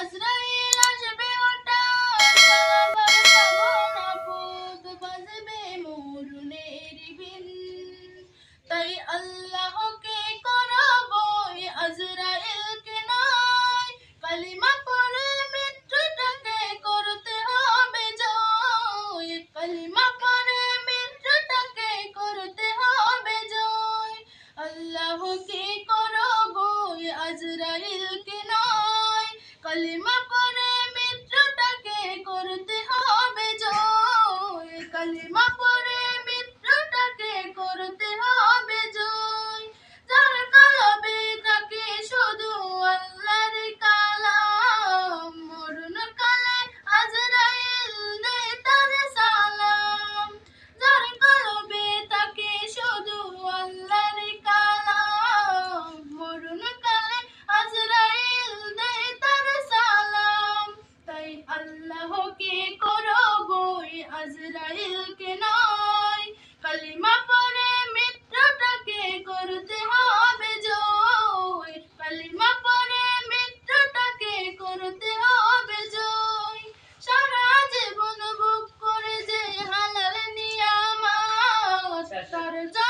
তাই আল্লাহকে করাব আজরাইলকে নয় কালিমা পড়ে মৃত্যুটাকে করতে হবে জয় কালিমা পড়ে মৃত্যুটাকে করতে হবে জয় আল্লাহকে ইসরায়েলকে নয় কালিমা পরে মিত্রটাকে করতে হবে জয় কালিমা পরে মিত্রটাকে করতে হবে জয় সারা জীবন ভোগ করে যে হালাল নিয়ামা আচ্ছা, আচ্ছা। তার